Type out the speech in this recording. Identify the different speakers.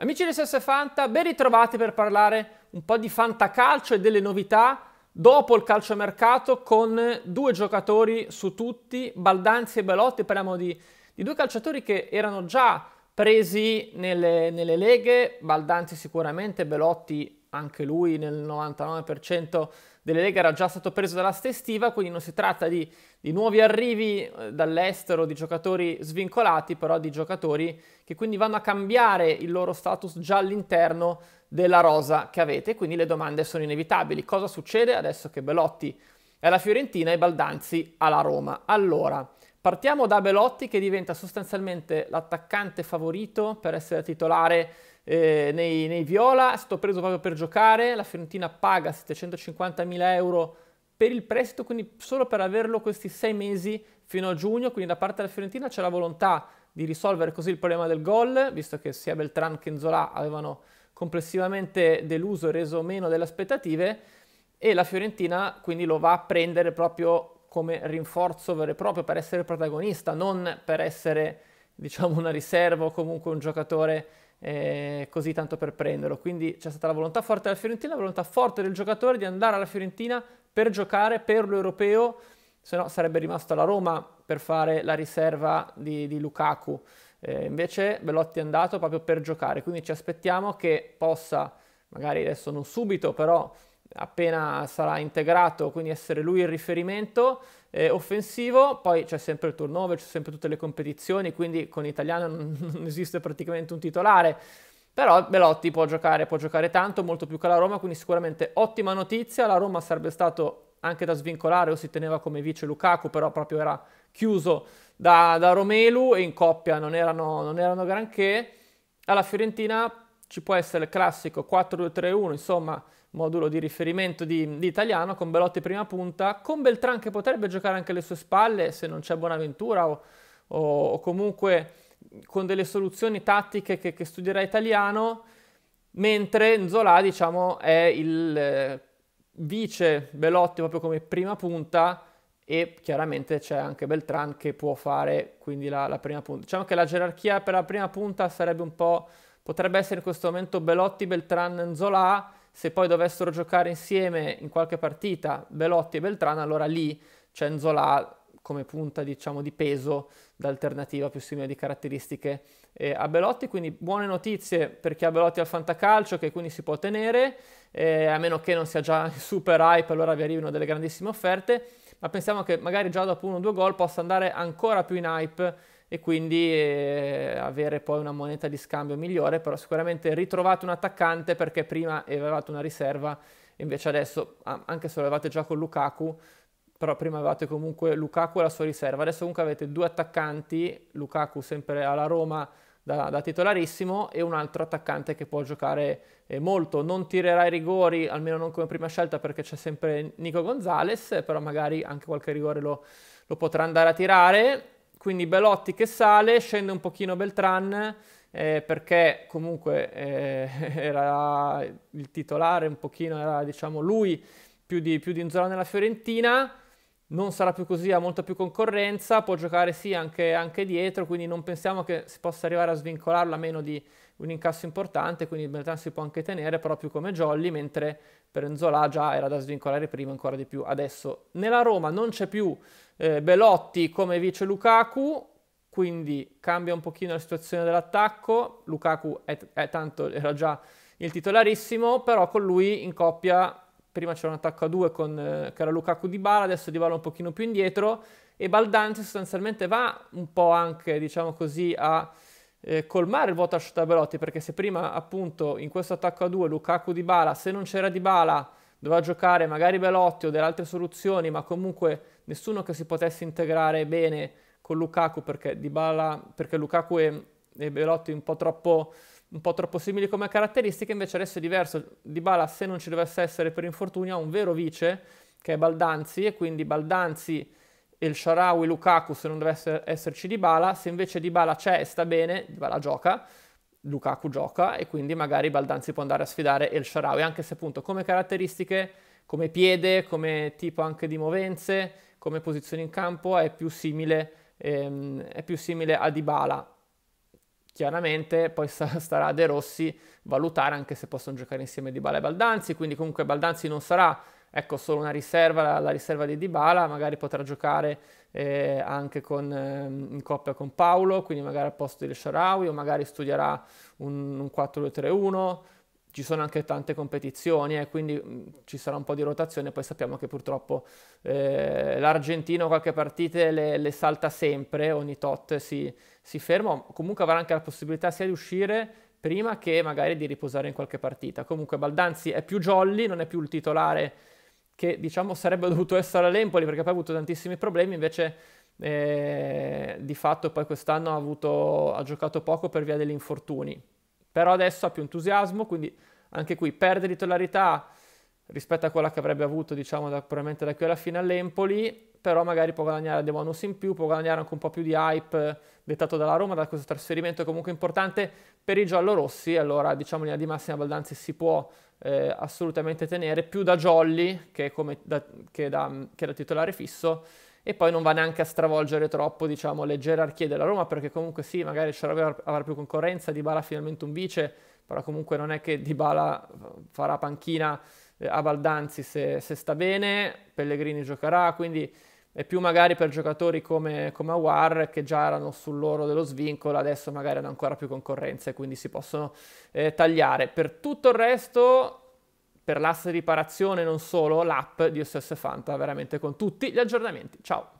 Speaker 1: Amici di SS Fanta, ben ritrovati per parlare un po' di fantacalcio e delle novità dopo il calciomercato con due giocatori su tutti, Baldanzi e Belotti. Parliamo di, di due calciatori che erano già presi nelle, nelle leghe, Baldanzi sicuramente, Belotti anche lui nel 99% delle leghe era già stato preso dalla stestiva, quindi non si tratta di, di nuovi arrivi eh, dall'estero, di giocatori svincolati, però di giocatori che quindi vanno a cambiare il loro status già all'interno della rosa che avete, quindi le domande sono inevitabili. Cosa succede adesso che Belotti è alla Fiorentina e Baldanzi alla Roma? Allora, Partiamo da Belotti che diventa sostanzialmente l'attaccante favorito per essere titolare eh, nei, nei, Viola, è stato preso proprio per giocare, la Fiorentina paga 750.000 euro per il prestito, quindi solo per averlo questi sei mesi fino a giugno, quindi da parte della Fiorentina c'è la volontà di risolvere così il problema del gol, visto che sia Beltran che Nzola avevano complessivamente deluso e reso meno delle aspettative, e la Fiorentina quindi lo va a prendere proprio come rinforzo vero e proprio per essere protagonista, non per essere diciamo una riserva o comunque un giocatore eh, così tanto per prenderlo. Quindi c'è stata la volontà forte della Fiorentina, la volontà forte del giocatore di andare alla Fiorentina per giocare per l'europeo, se no sarebbe rimasto alla Roma per fare la riserva di, di Lukaku. Eh, invece Velotti è andato proprio per giocare, quindi ci aspettiamo che possa, magari adesso non subito, però appena sarà integrato, quindi essere lui il riferimento eh, offensivo, poi c'è sempre il turnover, c'è sempre tutte le competizioni, quindi con l'italiano non, non esiste praticamente un titolare, però Belotti può giocare, può giocare tanto, molto più che la Roma, quindi sicuramente ottima notizia, la Roma sarebbe stato anche da svincolare o si teneva come vice Lukaku, però proprio era chiuso da, da Romelu e in coppia non erano, non erano granché, alla Fiorentina ci può essere il classico 4-2-3-1, insomma, modulo di riferimento di, di, italiano, con Belotti prima punta, con Beltran che potrebbe giocare anche alle sue spalle se non c'è Buonaventura o, o, o comunque con delle soluzioni tattiche che, che, studierà italiano, mentre Nzola, diciamo, è il eh, vice Belotti proprio come prima punta e chiaramente c'è anche Beltran che può fare quindi la, la prima punta. Diciamo che la gerarchia per la prima punta sarebbe un po' Potrebbe essere in questo momento Belotti, Beltran, Zola, se poi dovessero giocare insieme in qualche partita Belotti e Beltran, allora lì c'è Nzola come punta diciamo, di peso d'alternativa più simile di caratteristiche eh, a Belotti, quindi buone notizie per chi ha Belotti al fantacalcio che quindi si può tenere, eh, a meno che non sia già super hype, allora vi arrivino delle grandissime offerte, ma pensiamo che magari già dopo uno o due gol possa andare ancora più in hype e quindi eh, avere poi una moneta di scambio migliore, però sicuramente ritrovate un attaccante perché prima avevate una riserva, invece adesso, anche se l'avevate già con Lukaku, però prima avevate comunque Lukaku e la sua riserva, adesso comunque avete due attaccanti, Lukaku sempre alla Roma da, da titolarissimo e un altro attaccante che può giocare eh, molto, non tirerà i rigori, almeno non come prima scelta perché c'è sempre Nico Gonzalez, però magari anche qualche rigore lo, lo potrà andare a tirare quindi Belotti che sale, scende un pochino Beltran eh, perché comunque eh, era il titolare un pochino, era diciamo lui più di, più di Inzola nella Fiorentina non sarà più così, ha molta più concorrenza, può giocare sì anche, anche, dietro, quindi non pensiamo che si possa arrivare a svincolarlo a meno di un incasso importante, quindi il Beltran si può anche tenere, proprio come Jolly, mentre per Enzola già era da svincolare prima ancora di più adesso. Nella Roma non c'è più eh, Belotti come vice Lukaku, quindi cambia un pochino la situazione dell'attacco, Lukaku è, è tanto, era già il titolarissimo, però con lui in coppia prima c'era un attacco a due con, eh, che era Lukaku di Bala, adesso Di Bala un pochino più indietro e Baldanzi sostanzialmente va un po' anche, diciamo così, a eh, colmare il vuoto lasciato da Belotti, perché se prima appunto in questo attacco a due Lukaku di Bala, se non c'era di Bala doveva giocare magari Belotti o delle altre soluzioni, ma comunque nessuno che si potesse integrare bene con Lukaku perché, Dybala, perché Lukaku e, e Belotti un po' troppo un po' troppo simili come caratteristiche, invece adesso è diverso. Dybala, se non ci dovesse essere per infortunio, ha un vero vice che è Baldanzi e quindi Baldanzi e il Sharawi Lukaku se non dovesse esserci Dybala, se invece Dybala c'è e sta bene, Dybala gioca, Lukaku gioca e quindi magari Baldanzi può andare a sfidare il Sharawi, anche se appunto come caratteristiche, come piede, come tipo anche di movenze, come posizione in campo è più simile, ehm, è più simile a Dybala. Chiaramente poi starà a De Rossi valutare anche se possono giocare insieme Dybala e Baldanzi, quindi comunque Baldanzi non sarà ecco, solo una riserva, la, la riserva di Dybala, magari potrà giocare eh, anche con, eh, in coppia con Paolo, quindi magari al posto di Sharawi o magari studierà un, un 4-2-3-1 ci sono anche tante competizioni e eh, quindi mm, ci sarà un po' di rotazione, poi sappiamo che purtroppo eh, l'argentino qualche partita le, le, salta sempre, ogni tot si, si, ferma, comunque avrà anche la possibilità sia di uscire prima che magari di riposare in qualche partita. Comunque Baldanzi è più jolly, non è più il titolare che diciamo sarebbe dovuto essere all'Empoli perché poi ha avuto tantissimi problemi, invece eh, di fatto poi quest'anno ha, avuto, ha giocato poco per via degli infortuni. Però adesso ha più entusiasmo, quindi anche qui perde titolarità rispetto a quella che avrebbe avuto, diciamo, da, probabilmente da qui alla fine all'Empoli, però magari può guadagnare dei bonus in più, può guadagnare anche un po' più di hype dettato dalla Roma, da questo trasferimento comunque importante per i giallorossi, allora diciamo in linea di massima Baldanzi si può eh, assolutamente tenere, più da jolly che, come da, che da, che da titolare fisso, e poi non va neanche a stravolgere troppo diciamo, le gerarchie della Roma perché comunque sì, magari Sharawi avrà più concorrenza, Dybala finalmente un vice, però comunque non è che Dybala eh, farà panchina eh, a Baldanzi se, se sta bene, Pellegrini giocherà, quindi è più magari per giocatori come, come Awar che già erano sull'oro dello svincolo, adesso magari hanno ancora più concorrenza e quindi si possono eh, tagliare. Per tutto il resto per l'asse di riparazione non solo, l'app di OSS Fanta veramente con tutti gli aggiornamenti. Ciao!